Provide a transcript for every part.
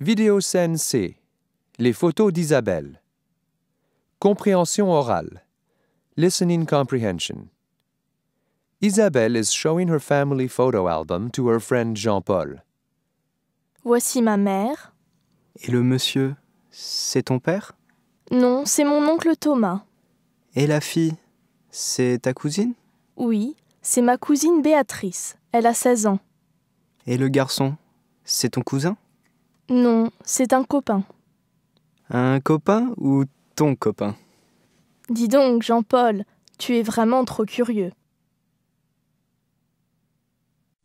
Vidéo scène C. Les photos d'Isabelle. Compréhension orale. Listening comprehension. Isabelle is showing her family photo album to her friend Jean-Paul. Voici ma mère. Et le monsieur, c'est ton père Non, c'est mon oncle Thomas. Et la fille, c'est ta cousine Oui, c'est ma cousine Béatrice. Elle a 16 ans. Et le garçon, c'est ton cousin Non, c'est un copain. Un copain ou ton copain Dis donc, Jean-Paul, tu es vraiment trop curieux.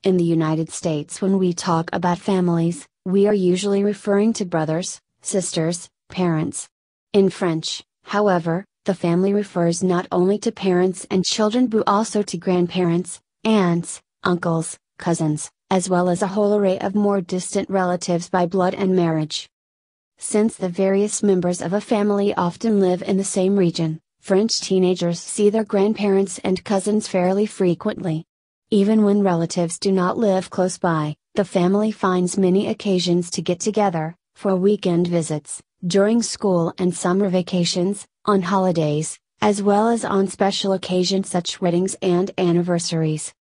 In the United States, when we talk about families, we are usually referring to brothers, sisters, parents. In French, however, the family refers not only to parents and children but also to grandparents, aunts, uncles, cousins, as well as a whole array of more distant relatives by blood and marriage. Since the various members of a family often live in the same region, French teenagers see their grandparents and cousins fairly frequently. Even when relatives do not live close by, the family finds many occasions to get together, for weekend visits, during school and summer vacations, on holidays, as well as on special occasions such weddings and anniversaries.